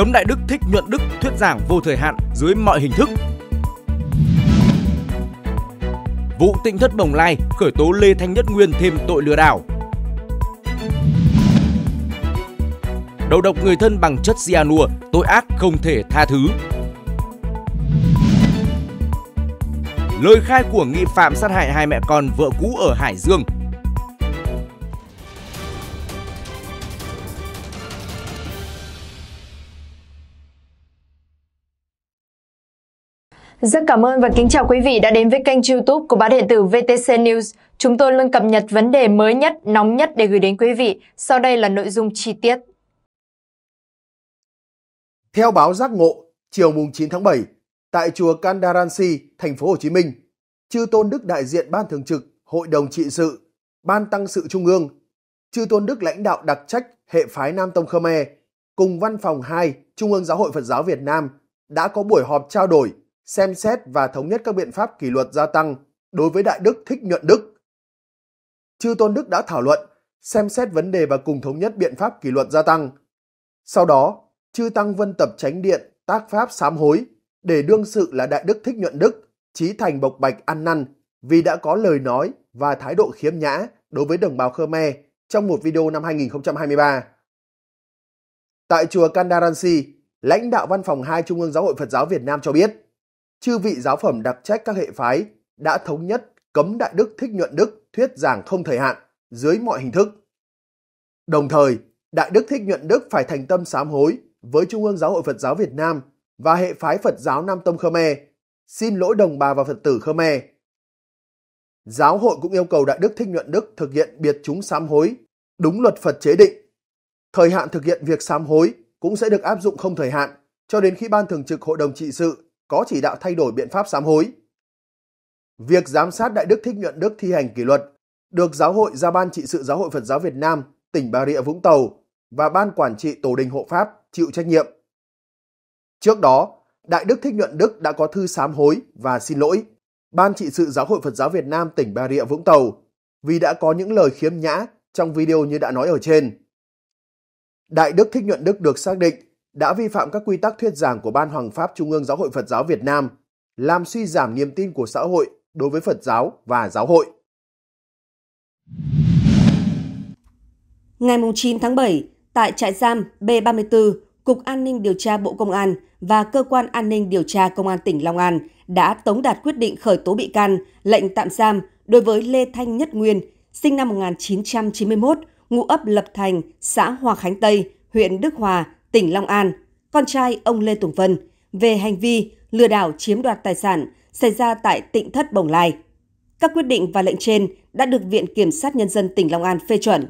Cấm đại đức thích nhuận đức thuyết giảng vô thời hạn dưới mọi hình thức. Vụ Tịnh Thất Bồng Lai khởi tố Lê Thanh Nhất Nguyên thêm tội lừa đảo. Đầu độc người thân bằng chất cyanua, tội ác không thể tha thứ. Lời khai của nghi phạm sát hại hai mẹ con vợ cũ ở Hải Dương Rất cảm ơn và kính chào quý vị đã đến với kênh youtube của báo điện tử VTC News. Chúng tôi luôn cập nhật vấn đề mới nhất, nóng nhất để gửi đến quý vị. Sau đây là nội dung chi tiết. Theo báo Giác Ngộ, chiều mùng 9 tháng 7, tại chùa Kandaransi, thành phố Hồ Chí Minh, Chư Tôn Đức đại diện Ban Thường trực, Hội đồng Trị sự, Ban Tăng sự Trung ương, Chư Tôn Đức lãnh đạo đặc trách hệ phái Nam Tông Khmer, cùng Văn phòng 2 Trung ương Giáo hội Phật giáo Việt Nam đã có buổi họp trao đổi xem xét và thống nhất các biện pháp kỷ luật gia tăng đối với Đại Đức Thích Nhuận Đức. Chư Tôn Đức đã thảo luận, xem xét vấn đề và cùng thống nhất biện pháp kỷ luật gia tăng. Sau đó, Chư Tăng Vân Tập Chánh Điện tác pháp sám hối để đương sự là Đại Đức Thích Nhuận Đức, trí thành bộc bạch ăn năn vì đã có lời nói và thái độ khiếm nhã đối với đồng bào Khmer trong một video năm 2023. Tại chùa Kandaransi, lãnh đạo văn phòng 2 Trung ương Giáo hội Phật giáo Việt Nam cho biết, chư vị giáo phẩm đặc trách các hệ phái đã thống nhất cấm đại đức thích nhuận đức thuyết giảng không thời hạn dưới mọi hình thức. Đồng thời, đại đức thích nhuận đức phải thành tâm sám hối với Trung ương Giáo hội Phật giáo Việt Nam và hệ phái Phật giáo Nam Tông Khmer, xin lỗi đồng bào và Phật tử Khmer. Giáo hội cũng yêu cầu Đại Đức Thích Nhuận Đức thực hiện biệt chúng sám hối, đúng luật Phật chế định. Thời hạn thực hiện việc sám hối cũng sẽ được áp dụng không thời hạn, cho đến khi Ban Thường trực Hội đồng Trị sự có chỉ đạo thay đổi biện pháp sám hối. Việc giám sát Đại Đức Thích Nhuận Đức thi hành kỷ luật được giáo hội ra Ban trị sự Giáo hội Phật giáo Việt Nam, tỉnh Bà Rịa Vũng Tàu và Ban Quản trị Tổ đình Hộ Pháp chịu trách nhiệm. Trước đó, Đại Đức Thích Nhuận Đức đã có thư sám hối và xin lỗi Ban trị sự Giáo hội Phật giáo Việt Nam tỉnh Bà Rịa Vũng Tàu vì đã có những lời khiếm nhã trong video như đã nói ở trên. Đại Đức Thích Nhuận Đức được xác định đã vi phạm các quy tắc thuyết giảng của Ban Hoàng Pháp Trung ương Giáo hội Phật giáo Việt Nam, làm suy giảm niềm tin của xã hội đối với Phật giáo và giáo hội. Ngày 9 tháng 7, tại trại giam B34, Cục An ninh Điều tra Bộ Công an và Cơ quan An ninh Điều tra Công an tỉnh Long An đã tống đạt quyết định khởi tố bị can, lệnh tạm giam đối với Lê Thanh Nhất Nguyên, sinh năm 1991, ngụ ấp Lập Thành, xã Hòa Khánh Tây, huyện Đức Hòa, tỉnh Long An, con trai ông Lê Tùng Vân về hành vi lừa đảo chiếm đoạt tài sản xảy ra tại tỉnh Thất Bồng Lai. Các quyết định và lệnh trên đã được Viện Kiểm sát Nhân dân tỉnh Long An phê chuẩn.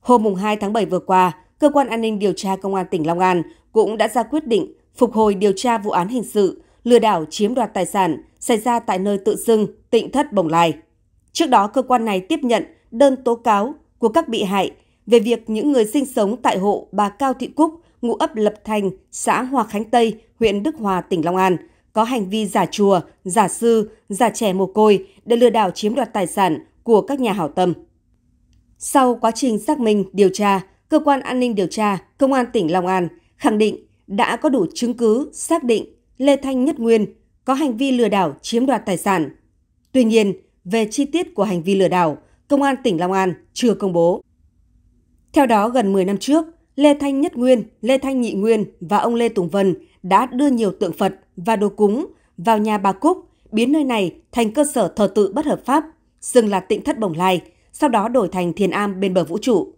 Hôm 2 tháng 7 vừa qua, Cơ quan An ninh Điều tra Công an tỉnh Long An cũng đã ra quyết định phục hồi điều tra vụ án hình sự lừa đảo chiếm đoạt tài sản xảy ra tại nơi tự xưng tỉnh Thất Bồng Lai. Trước đó, cơ quan này tiếp nhận đơn tố cáo của các bị hại về việc những người sinh sống tại hộ bà Cao Thị Cúc, ngụ ấp Lập Thành, xã Hòa Khánh Tây, huyện Đức Hòa, tỉnh Long An, có hành vi giả chùa, giả sư, giả trẻ mồ côi để lừa đảo chiếm đoạt tài sản của các nhà hảo tâm. Sau quá trình xác minh, điều tra, cơ quan an ninh điều tra Công an tỉnh Long An khẳng định đã có đủ chứng cứ xác định Lê Thanh Nhất Nguyên có hành vi lừa đảo chiếm đoạt tài sản. Tuy nhiên, về chi tiết của hành vi lừa đảo, Công an tỉnh Long An chưa công bố. Theo đó, gần 10 năm trước, Lê Thanh Nhất Nguyên, Lê Thanh Nhị Nguyên và ông Lê Tùng Vân đã đưa nhiều tượng Phật và đồ cúng vào nhà bà Cúc, biến nơi này thành cơ sở thờ tự bất hợp pháp, dừng là tịnh thất Bồng Lai, sau đó đổi thành Thiền Am bên bờ vũ trụ.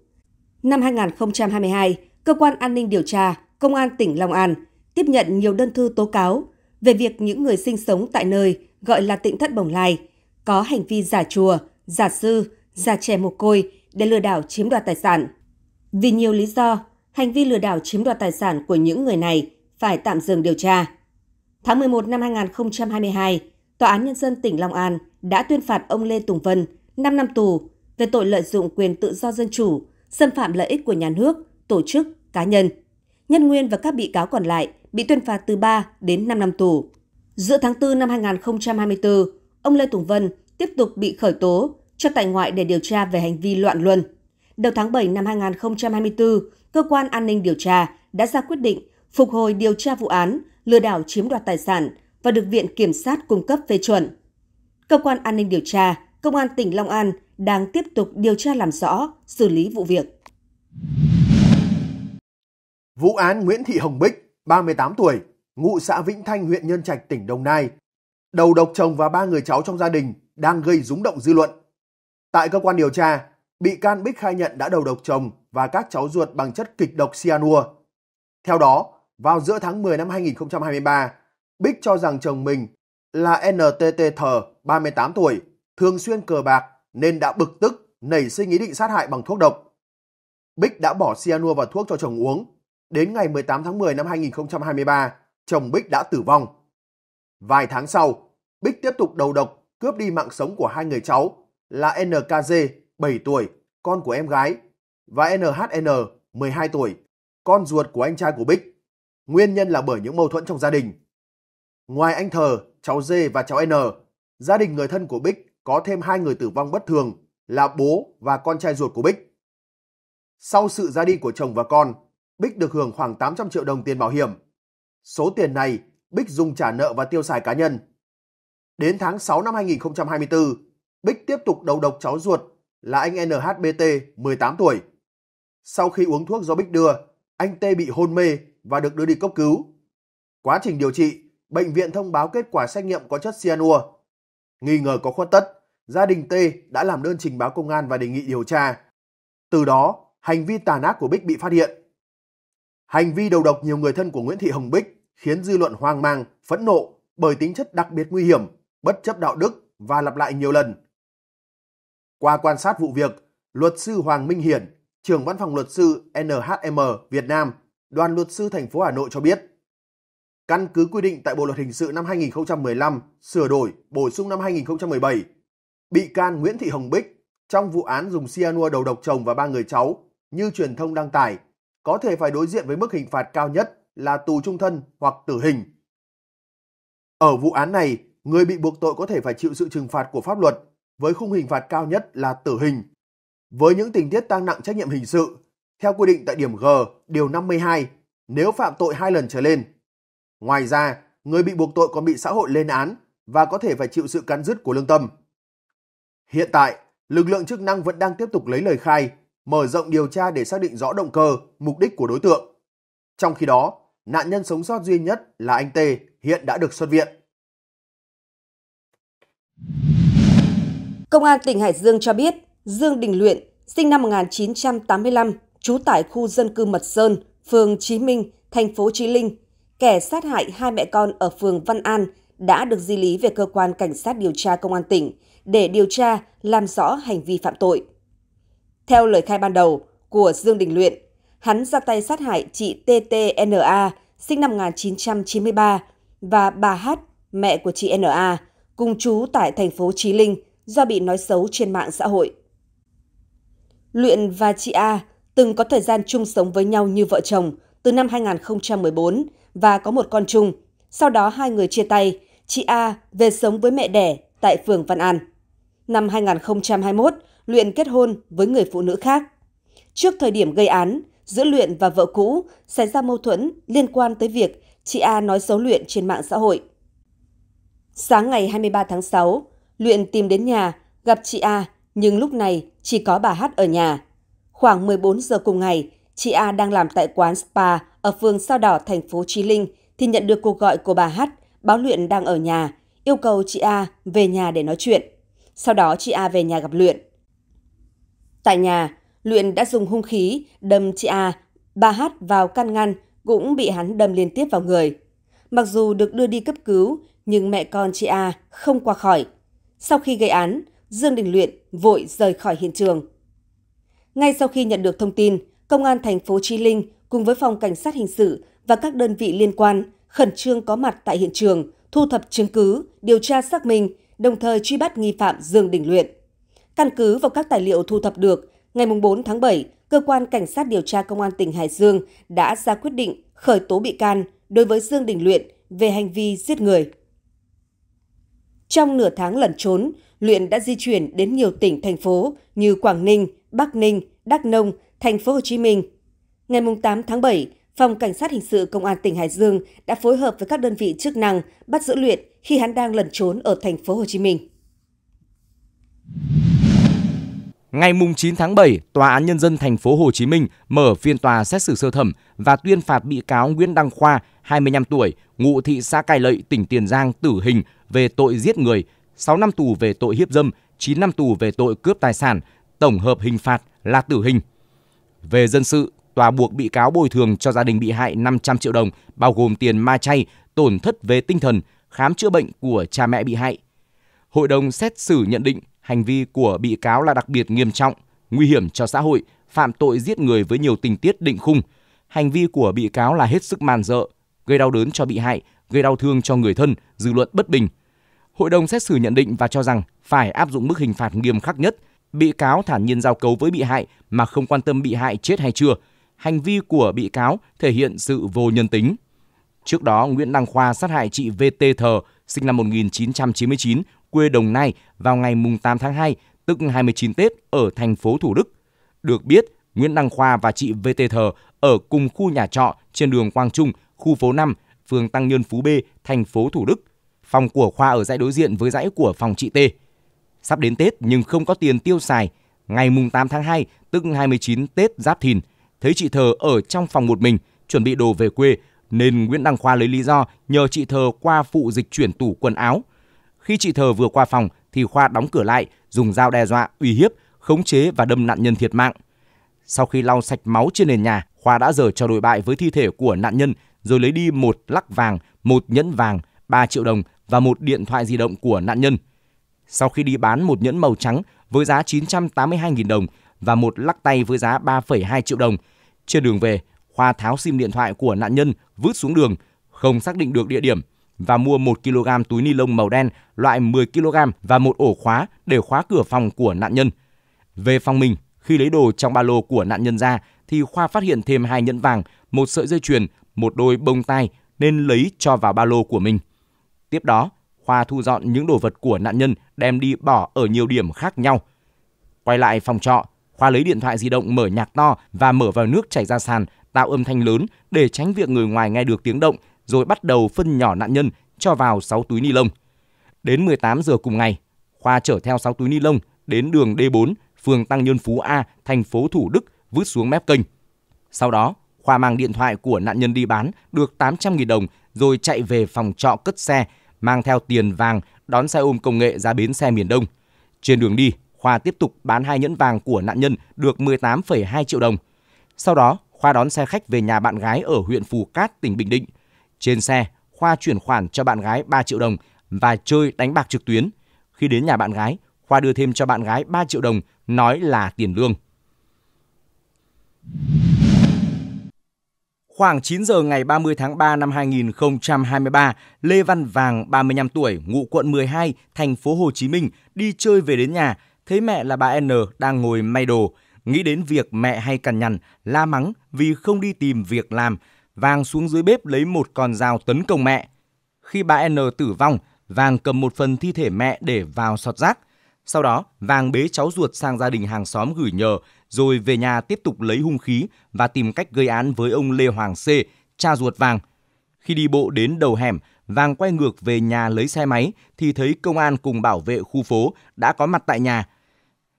Năm 2022, Cơ quan An ninh Điều tra, Công an tỉnh Long An tiếp nhận nhiều đơn thư tố cáo về việc những người sinh sống tại nơi gọi là tịnh thất Bồng Lai có hành vi giả chùa, giả sư, giả trẻ mồ côi để lừa đảo chiếm đoạt tài sản. Vì nhiều lý do, hành vi lừa đảo chiếm đoạt tài sản của những người này phải tạm dừng điều tra. Tháng 11 năm 2022, Tòa án Nhân dân tỉnh Long An đã tuyên phạt ông Lê Tùng Vân 5 năm tù về tội lợi dụng quyền tự do dân chủ, xâm phạm lợi ích của nhà nước, tổ chức, cá nhân. Nhân Nguyên và các bị cáo còn lại bị tuyên phạt từ 3 đến 5 năm tù. Giữa tháng 4 năm 2024, ông Lê Tùng Vân tiếp tục bị khởi tố, cho tại ngoại để điều tra về hành vi loạn luân đầu tháng 7 năm 2024, cơ quan an ninh điều tra đã ra quyết định phục hồi điều tra vụ án lừa đảo chiếm đoạt tài sản và được Viện Kiểm sát cung cấp phê chuẩn. Cơ quan an ninh điều tra, Công an tỉnh Long An đang tiếp tục điều tra làm rõ, xử lý vụ việc. Vụ án Nguyễn Thị Hồng Bích, 38 tuổi, ngụ xã Vĩnh Thanh, huyện Nhân Trạch, tỉnh Đồng Nai, đầu độc chồng và ba người cháu trong gia đình đang gây rúng động dư luận. Tại cơ quan điều tra, bị can Bích khai nhận đã đầu độc chồng và các cháu ruột bằng chất kịch độc cyanua. Theo đó, vào giữa tháng 10 năm 2023, Bích cho rằng chồng mình là NTT Thờ, 38 tuổi, thường xuyên cờ bạc nên đã bực tức, nảy sinh ý định sát hại bằng thuốc độc. Bích đã bỏ cyanua vào thuốc cho chồng uống. Đến ngày 18 tháng 10 năm 2023, chồng Bích đã tử vong. Vài tháng sau, Bích tiếp tục đầu độc cướp đi mạng sống của hai người cháu là NKG 7 tuổi, con của em gái, và NHN, 12 tuổi, con ruột của anh trai của Bích. Nguyên nhân là bởi những mâu thuẫn trong gia đình. Ngoài anh Thờ, cháu D và cháu N, gia đình người thân của Bích có thêm hai người tử vong bất thường là bố và con trai ruột của Bích. Sau sự ra đi của chồng và con, Bích được hưởng khoảng 800 triệu đồng tiền bảo hiểm. Số tiền này Bích dùng trả nợ và tiêu xài cá nhân. Đến tháng 6 năm 2024, Bích tiếp tục đầu độc cháu ruột là anh NHBT 18 tuổi. Sau khi uống thuốc do Bích đưa, anh T bị hôn mê và được đưa đi cấp cứu. Quá trình điều trị, bệnh viện thông báo kết quả xét nghiệm có chất cyanua. Nghi ngờ có khuất tất, gia đình T đã làm đơn trình báo công an và đề nghị điều tra. Từ đó, hành vi tàn ác của Bích bị phát hiện. Hành vi đầu độc nhiều người thân của Nguyễn Thị Hồng Bích khiến dư luận hoang mang, phẫn nộ bởi tính chất đặc biệt nguy hiểm, bất chấp đạo đức và lặp lại nhiều lần qua quan sát vụ việc, luật sư Hoàng Minh Hiển, trưởng văn phòng luật sư NHM Việt Nam, đoàn luật sư thành phố Hà Nội cho biết, căn cứ quy định tại Bộ luật hình sự năm 2015 sửa đổi, bổ sung năm 2017, bị can Nguyễn Thị Hồng Bích trong vụ án dùng cyanua đầu độc chồng và ba người cháu như truyền thông đăng tải có thể phải đối diện với mức hình phạt cao nhất là tù trung thân hoặc tử hình. Ở vụ án này, người bị buộc tội có thể phải chịu sự trừng phạt của pháp luật với khung hình phạt cao nhất là tử hình. Với những tình tiết tăng nặng trách nhiệm hình sự, theo quy định tại điểm G, điều 52, nếu phạm tội hai lần trở lên. Ngoài ra, người bị buộc tội còn bị xã hội lên án và có thể phải chịu sự cắn rứt của lương tâm. Hiện tại, lực lượng chức năng vẫn đang tiếp tục lấy lời khai, mở rộng điều tra để xác định rõ động cơ, mục đích của đối tượng. Trong khi đó, nạn nhân sống sót duy nhất là anh T hiện đã được xuất viện. Công an tỉnh Hải Dương cho biết Dương Đình Luyện, sinh năm 1985, trú tại khu dân cư Mật Sơn, phường Chí Minh, thành phố Chí Linh, kẻ sát hại hai mẹ con ở phường Văn An đã được di lý về cơ quan cảnh sát điều tra công an tỉnh để điều tra làm rõ hành vi phạm tội. Theo lời khai ban đầu của Dương Đình Luyện, hắn ra tay sát hại chị TTNA, sinh năm 1993, và bà H, mẹ của chị NA, cùng chú tại thành phố Chí Linh, do bị nói xấu trên mạng xã hội. Luyện và chị A từng có thời gian chung sống với nhau như vợ chồng từ năm 2014 và có một con chung. Sau đó hai người chia tay, chị A về sống với mẹ đẻ tại phường Văn An. Năm 2021, Luyện kết hôn với người phụ nữ khác. Trước thời điểm gây án, giữa Luyện và vợ cũ xảy ra mâu thuẫn liên quan tới việc chị A nói xấu Luyện trên mạng xã hội. Sáng ngày 23 tháng 6, Luyện tìm đến nhà, gặp chị A, nhưng lúc này chỉ có bà Hát ở nhà. Khoảng 14 giờ cùng ngày, chị A đang làm tại quán spa ở phường Sao Đỏ, thành phố Chí Linh thì nhận được cuộc gọi của bà Hát, báo Luyện đang ở nhà, yêu cầu chị A về nhà để nói chuyện. Sau đó chị A về nhà gặp Luyện. Tại nhà, Luyện đã dùng hung khí đâm chị A, bà Hát vào căn ngăn cũng bị hắn đâm liên tiếp vào người. Mặc dù được đưa đi cấp cứu, nhưng mẹ con chị A không qua khỏi, sau khi gây án, Dương Đình Luyện vội rời khỏi hiện trường. Ngay sau khi nhận được thông tin, Công an thành phố Chi Linh cùng với phòng cảnh sát hình sự và các đơn vị liên quan khẩn trương có mặt tại hiện trường, thu thập chứng cứ, điều tra xác minh, đồng thời truy bắt nghi phạm Dương Đình Luyện. Căn cứ vào các tài liệu thu thập được, ngày 4 tháng 7, cơ quan cảnh sát điều tra công an tỉnh Hải Dương đã ra quyết định khởi tố bị can đối với Dương Đình Luyện về hành vi giết người. Trong nửa tháng lẩn trốn, Luyện đã di chuyển đến nhiều tỉnh thành phố như Quảng Ninh, Bắc Ninh, Đắk Nông, thành phố Hồ Chí Minh. Ngày 8 tháng 7, Phòng Cảnh sát Hình sự Công an tỉnh Hải Dương đã phối hợp với các đơn vị chức năng bắt giữ Luyện khi hắn đang lẩn trốn ở thành phố Hồ Chí Minh. Ngày 9 tháng 7, Tòa án Nhân dân thành phố Hồ Chí Minh mở phiên tòa xét xử sơ thẩm và tuyên phạt bị cáo Nguyễn Đăng Khoa, 25 tuổi, ngụ thị xã Cai Lậy, tỉnh Tiền Giang tử hình về tội giết người, 6 năm tù về tội hiếp dâm, 9 năm tù về tội cướp tài sản, tổng hợp hình phạt là tử hình. Về dân sự, tòa buộc bị cáo bồi thường cho gia đình bị hại 500 triệu đồng, bao gồm tiền ma chay, tổn thất về tinh thần, khám chữa bệnh của cha mẹ bị hại. Hội đồng xét xử nhận định hành vi của bị cáo là đặc biệt nghiêm trọng, nguy hiểm cho xã hội, phạm tội giết người với nhiều tình tiết định khung. Hành vi của bị cáo là hết sức man dợ, gây đau đớn cho bị hại, gây đau thương cho người thân, dư luận bất bình. Hội đồng xét xử nhận định và cho rằng phải áp dụng mức hình phạt nghiêm khắc nhất, bị cáo thản nhiên giao cấu với bị hại mà không quan tâm bị hại chết hay chưa. Hành vi của bị cáo thể hiện sự vô nhân tính. Trước đó, Nguyễn Đăng Khoa sát hại chị VT Thờ, sinh năm 1999, quê Đồng Nai vào ngày 8 tháng 2, tức 29 Tết ở thành phố Thủ Đức. Được biết, Nguyễn Đăng Khoa và chị VT Thờ ở cùng khu nhà trọ trên đường Quang Trung, khu phố 5, phường Tăng Nhân Phú B, thành phố Thủ Đức. Phòng của Khoa ở dãy đối diện với dãy của phòng chị T. Sắp đến Tết nhưng không có tiền tiêu xài, ngày mùng 8 tháng 2, tức 29 Tết Giáp Thìn, thấy chị Thờ ở trong phòng một mình, chuẩn bị đồ về quê, nên Nguyễn Đăng Khoa lấy lý do nhờ chị Thờ qua phụ dịch chuyển tủ quần áo. Khi chị Thờ vừa qua phòng thì Khoa đóng cửa lại, dùng dao đe dọa, uy hiếp, khống chế và đâm nạn nhân thiệt mạng. Sau khi lau sạch máu trên nền nhà, Khoa đã dở cho đội bại với thi thể của nạn nhân rồi lấy đi một lắc vàng, một nhẫn vàng, 3 triệu đồng và một điện thoại di động của nạn nhân. Sau khi đi bán một nhẫn màu trắng với giá 982.000 đồng và một lắc tay với giá 3,2 triệu đồng, trên đường về, Khoa tháo sim điện thoại của nạn nhân vứt xuống đường, không xác định được địa điểm và mua 1 kg túi ni lông màu đen loại 10 kg và một ổ khóa để khóa cửa phòng của nạn nhân. Về phòng mình, khi lấy đồ trong ba lô của nạn nhân ra thì Khoa phát hiện thêm hai nhẫn vàng, một sợi dây chuyền, một đôi bông tai nên lấy cho vào ba lô của mình. Tiếp đó, khoa thu dọn những đồ vật của nạn nhân đem đi bỏ ở nhiều điểm khác nhau. Quay lại phòng trọ, Khoa lấy điện thoại di động mở nhạc to và mở vào nước chảy ra sàn, tạo âm thanh lớn để tránh việc người ngoài nghe được tiếng động, rồi bắt đầu phân nhỏ nạn nhân cho vào 6 túi ni lông. Đến 18 giờ cùng ngày, Khoa chở theo 6 túi ni lông đến đường D4, phường Tăng Nhân Phú A, thành phố Thủ Đức, vứt xuống mép kênh. Sau đó, Khoa mang điện thoại của nạn nhân đi bán được 800.000 đồng rồi chạy về phòng trọ cất xe, mang theo tiền vàng đón xe ôm công nghệ ra bến xe miền Đông. Trên đường đi, Khoa tiếp tục bán hai nhẫn vàng của nạn nhân được 18,2 triệu đồng. Sau đó, Khoa đón xe khách về nhà bạn gái ở huyện Phù Cát, tỉnh Bình Định. Trên xe, Khoa chuyển khoản cho bạn gái 3 triệu đồng và chơi đánh bạc trực tuyến. Khi đến nhà bạn gái, Khoa đưa thêm cho bạn gái 3 triệu đồng, nói là tiền lương. Khoảng 9 giờ ngày 30 tháng 3 năm 2023, Lê Văn Vàng, 35 tuổi, ngụ quận 12, thành phố Hồ Chí Minh, đi chơi về đến nhà, thấy mẹ là bà N đang ngồi may đồ. Nghĩ đến việc mẹ hay cằn nhằn, la mắng vì không đi tìm việc làm, Vàng xuống dưới bếp lấy một con dao tấn công mẹ. Khi bà N tử vong, Vàng cầm một phần thi thể mẹ để vào sọt rác. Sau đó, Vàng bế cháu ruột sang gia đình hàng xóm gửi nhờ rồi về nhà tiếp tục lấy hung khí và tìm cách gây án với ông Lê Hoàng C, cha ruột Vàng. Khi đi bộ đến đầu hẻm, Vàng quay ngược về nhà lấy xe máy thì thấy công an cùng bảo vệ khu phố đã có mặt tại nhà.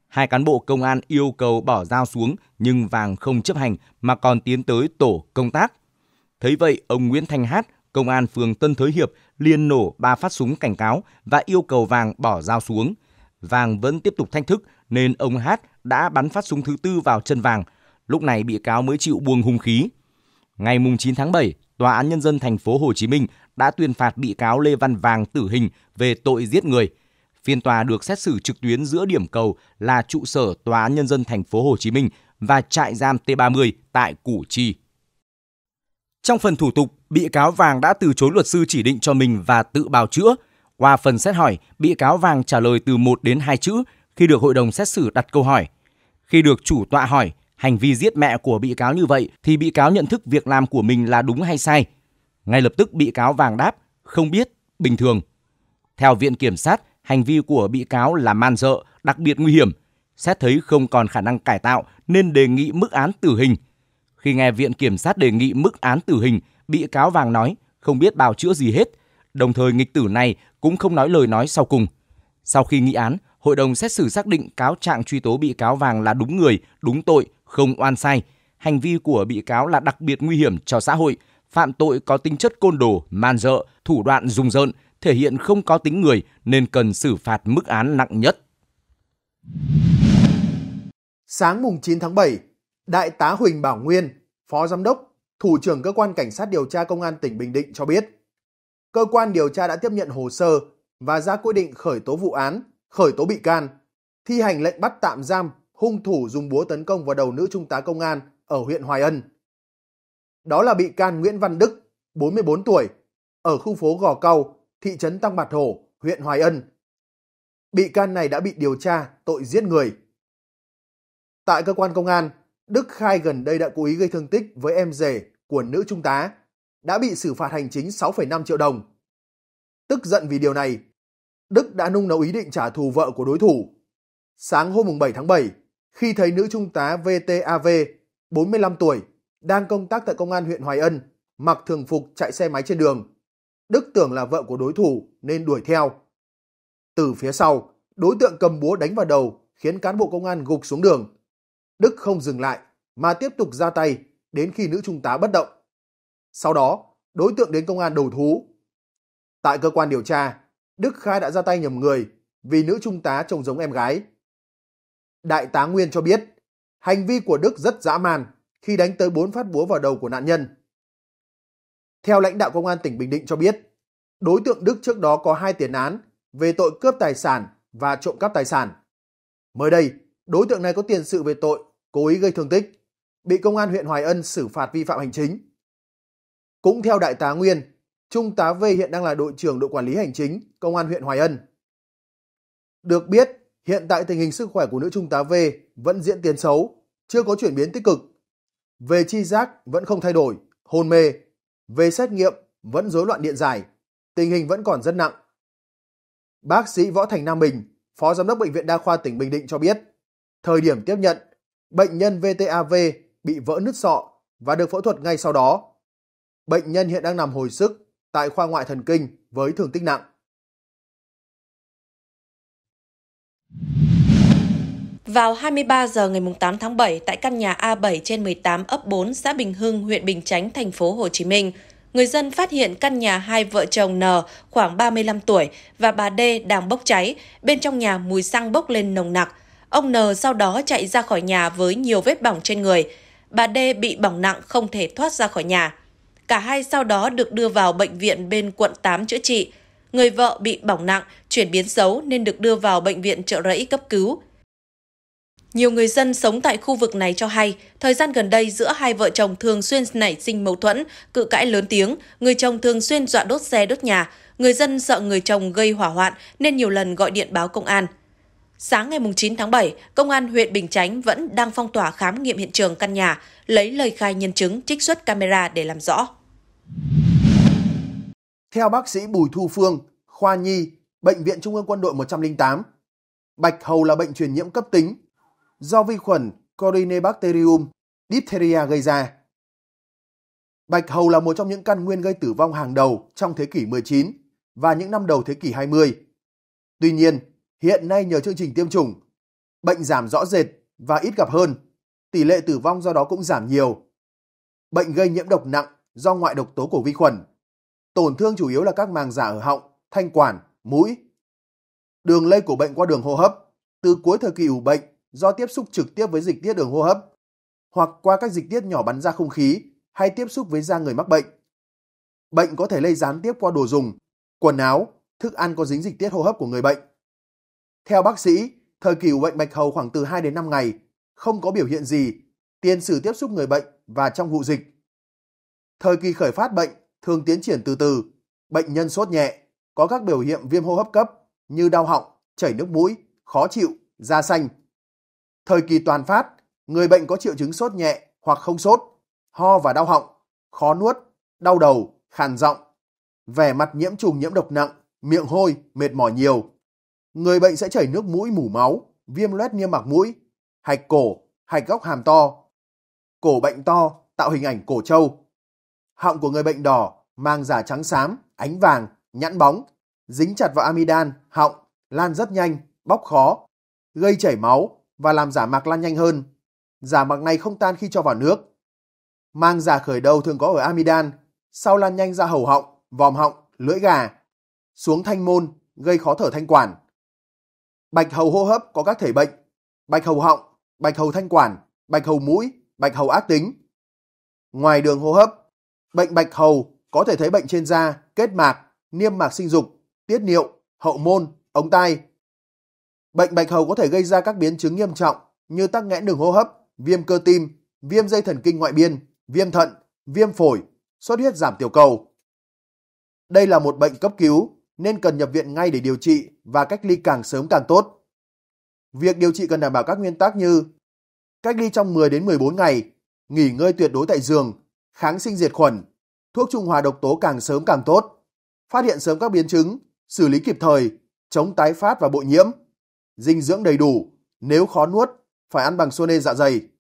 Hai cán bộ công an yêu cầu bỏ dao xuống nhưng Vàng không chấp hành mà còn tiến tới tổ công tác. Thấy vậy, ông Nguyễn Thanh Hát, công an phường Tân Thới Hiệp liên nổ ba phát súng cảnh cáo và yêu cầu Vàng bỏ dao xuống. Vàng vẫn tiếp tục thách thức nên ông Hát đã bắn phát súng thứ tư vào chân vàng, lúc này bị cáo mới chịu buông hung khí. Ngày 9 tháng 7, Tòa án Nhân dân thành phố Hồ Chí Minh đã tuyên phạt bị cáo Lê Văn Vàng tử hình về tội giết người. Phiên tòa được xét xử trực tuyến giữa điểm cầu là trụ sở Tòa án Nhân dân thành phố Hồ Chí Minh và trại giam T30 tại Củ Chi. Trong phần thủ tục, bị cáo Vàng đã từ chối luật sư chỉ định cho mình và tự bào chữa. Qua phần xét hỏi, bị cáo Vàng trả lời từ 1 đến 2 chữ khi được hội đồng xét xử đặt câu hỏi – khi được chủ tọa hỏi hành vi giết mẹ của bị cáo như vậy thì bị cáo nhận thức việc làm của mình là đúng hay sai. Ngay lập tức bị cáo vàng đáp không biết, bình thường. Theo viện kiểm sát, hành vi của bị cáo là man dợ, đặc biệt nguy hiểm, xét thấy không còn khả năng cải tạo nên đề nghị mức án tử hình. Khi nghe viện kiểm sát đề nghị mức án tử hình, bị cáo vàng nói không biết bào chữa gì hết, đồng thời nghịch tử này cũng không nói lời nói sau cùng. Sau khi nghị án, hội đồng xét xử xác định cáo trạng truy tố bị cáo Vàng là đúng người, đúng tội, không oan sai. Hành vi của bị cáo là đặc biệt nguy hiểm cho xã hội, phạm tội có tính chất côn đồ, man dợ, thủ đoạn dùng rợn, thể hiện không có tính người nên cần xử phạt mức án nặng nhất. Sáng mùng 9 tháng 7, Đại tá Huỳnh Bảo Nguyên, Phó Giám đốc, Thủ trưởng Cơ quan Cảnh sát điều tra Công an tỉnh Bình Định cho biết, cơ quan điều tra đã tiếp nhận hồ sơ và ra quyết định khởi tố vụ án khởi tố bị can, thi hành lệnh bắt tạm giam hung thủ dùng búa tấn công vào đầu nữ trung tá công an ở huyện Hoài Ân. Đó là bị can Nguyễn Văn Đức, 44 tuổi, ở khu phố Gò Cầu thị trấn Tăng Bạt Hổ, huyện Hoài Ân. Bị can này đã bị điều tra tội giết người. Tại cơ quan công an, Đức khai gần đây đã cố ý gây thương tích với em rể của nữ trung tá, đã bị xử phạt hành chính 6,5 triệu đồng. Tức giận vì điều này, Đức đã nung nấu ý định trả thù vợ của đối thủ. Sáng hôm 7 tháng 7, khi thấy nữ trung tá VTAV, 45 tuổi, đang công tác tại công an huyện Hoài Ân, mặc thường phục chạy xe máy trên đường. Đức tưởng là vợ của đối thủ nên đuổi theo. Từ phía sau, đối tượng cầm búa đánh vào đầu khiến cán bộ công an gục xuống đường. Đức không dừng lại mà tiếp tục ra tay đến khi nữ trung tá bất động. Sau đó, đối tượng đến công an đầu thú. Tại cơ quan điều tra, Đức khai đã ra tay nhầm người vì nữ trung tá trông giống em gái. Đại tá Nguyên cho biết, hành vi của Đức rất dã man khi đánh tới 4 phát búa vào đầu của nạn nhân. Theo lãnh đạo công an tỉnh Bình Định cho biết, đối tượng Đức trước đó có hai tiền án về tội cướp tài sản và trộm cắp tài sản. Mới đây, đối tượng này có tiền sự về tội cố ý gây thương tích, bị công an huyện Hoài Ân xử phạt vi phạm hành chính. Cũng theo đại tá Nguyên, Trung tá V hiện đang là đội trưởng đội quản lý hành chính, công an huyện Hoài Ân. Được biết, hiện tại tình hình sức khỏe của nữ trung tá V vẫn diễn tiến xấu, chưa có chuyển biến tích cực. Về chi giác vẫn không thay đổi, hôn mê. Về xét nghiệm vẫn rối loạn điện giải, tình hình vẫn còn rất nặng. Bác sĩ Võ Thành Nam Bình, Phó Giám đốc Bệnh viện Đa khoa tỉnh Bình Định cho biết, thời điểm tiếp nhận, bệnh nhân VTAV bị vỡ nứt sọ và được phẫu thuật ngay sau đó. Bệnh nhân hiện đang nằm hồi sức tại khoa ngoại thần kinh với thương tích nặng. Vào 23 giờ ngày 8 tháng 7 tại căn nhà A7 trên 18 ấp 4 xã Bình Hưng, huyện Bình Chánh, thành phố Hồ Chí Minh, người dân phát hiện căn nhà hai vợ chồng N khoảng 35 tuổi và bà D đang bốc cháy, bên trong nhà mùi xăng bốc lên nồng nặc. Ông N sau đó chạy ra khỏi nhà với nhiều vết bỏng trên người. Bà D bị bỏng nặng không thể thoát ra khỏi nhà. Cả hai sau đó được đưa vào bệnh viện bên quận 8 chữa trị. Người vợ bị bỏng nặng, chuyển biến xấu nên được đưa vào bệnh viện trợ rẫy cấp cứu. Nhiều người dân sống tại khu vực này cho hay, thời gian gần đây giữa hai vợ chồng thường xuyên nảy sinh mâu thuẫn, cự cãi lớn tiếng, người chồng thường xuyên dọa đốt xe đốt nhà, người dân sợ người chồng gây hỏa hoạn nên nhiều lần gọi điện báo công an. Sáng ngày 9 tháng 7, Công an huyện Bình Chánh vẫn đang phong tỏa khám nghiệm hiện trường căn nhà, lấy lời khai nhân chứng trích xuất camera để làm rõ. Theo bác sĩ Bùi Thu Phương, khoa nhi, Bệnh viện Trung ương Quân đội 108, bạch hầu là bệnh truyền nhiễm cấp tính do vi khuẩn Corynebacterium diphtheria gây ra. Bạch hầu là một trong những căn nguyên gây tử vong hàng đầu trong thế kỷ 19 và những năm đầu thế kỷ 20. Tuy nhiên, hiện nay nhờ chương trình tiêm chủng, bệnh giảm rõ rệt và ít gặp hơn, tỷ lệ tử vong do đó cũng giảm nhiều. Bệnh gây nhiễm độc nặng do ngoại độc tố của vi khuẩn. Tổn thương chủ yếu là các màng giả ở họng, thanh quản, mũi. Đường lây của bệnh qua đường hô hấp từ cuối thời kỳ ủ bệnh do tiếp xúc trực tiếp với dịch tiết đường hô hấp hoặc qua các dịch tiết nhỏ bắn ra không khí hay tiếp xúc với da người mắc bệnh. Bệnh có thể lây gián tiếp qua đồ dùng, quần áo, thức ăn có dính dịch tiết hô hấp của người bệnh. Theo bác sĩ, thời kỳ ủ bệnh bạch hầu khoảng từ 2 đến 5 ngày, không có biểu hiện gì, tiền sử tiếp xúc người bệnh và trong vụ dịch Thời kỳ khởi phát bệnh thường tiến triển từ từ, bệnh nhân sốt nhẹ, có các biểu hiện viêm hô hấp cấp như đau họng, chảy nước mũi, khó chịu, da xanh. Thời kỳ toàn phát, người bệnh có triệu chứng sốt nhẹ hoặc không sốt, ho và đau họng, khó nuốt, đau đầu, khàn giọng, vẻ mặt nhiễm trùng nhiễm độc nặng, miệng hôi, mệt mỏi nhiều. Người bệnh sẽ chảy nước mũi mủ máu, viêm loét niêm mạc mũi, hạch cổ, hạch góc hàm to. Cổ bệnh to tạo hình ảnh cổ trâu, Họng của người bệnh đỏ, mang giả trắng xám, ánh vàng, nhẵn bóng, dính chặt vào amidan, họng, lan rất nhanh, bóc khó, gây chảy máu và làm giả mạc lan nhanh hơn. Giả mạc này không tan khi cho vào nước. Mang giả khởi đầu thường có ở amidan, sau lan nhanh ra hầu họng, vòm họng, lưỡi gà, xuống thanh môn, gây khó thở thanh quản. Bạch hầu hô hấp có các thể bệnh, bạch hầu họng, bạch hầu thanh quản, bạch hầu mũi, bạch hầu ác tính. Ngoài đường hô hấp, Bệnh bạch hầu có thể thấy bệnh trên da, kết mạc, niêm mạc sinh dục, tiết niệu, hậu môn, ống tai. Bệnh bạch hầu có thể gây ra các biến chứng nghiêm trọng như tắc nghẽn đường hô hấp, viêm cơ tim, viêm dây thần kinh ngoại biên, viêm thận, viêm phổi, xuất huyết giảm tiểu cầu. Đây là một bệnh cấp cứu nên cần nhập viện ngay để điều trị và cách ly càng sớm càng tốt. Việc điều trị cần đảm bảo các nguyên tắc như cách ly trong 10 đến 14 ngày, nghỉ ngơi tuyệt đối tại giường, kháng sinh diệt khuẩn, thuốc trung hòa độc tố càng sớm càng tốt, phát hiện sớm các biến chứng, xử lý kịp thời, chống tái phát và bội nhiễm. Dinh dưỡng đầy đủ, nếu khó nuốt, phải ăn bằng xô nê dạ dày.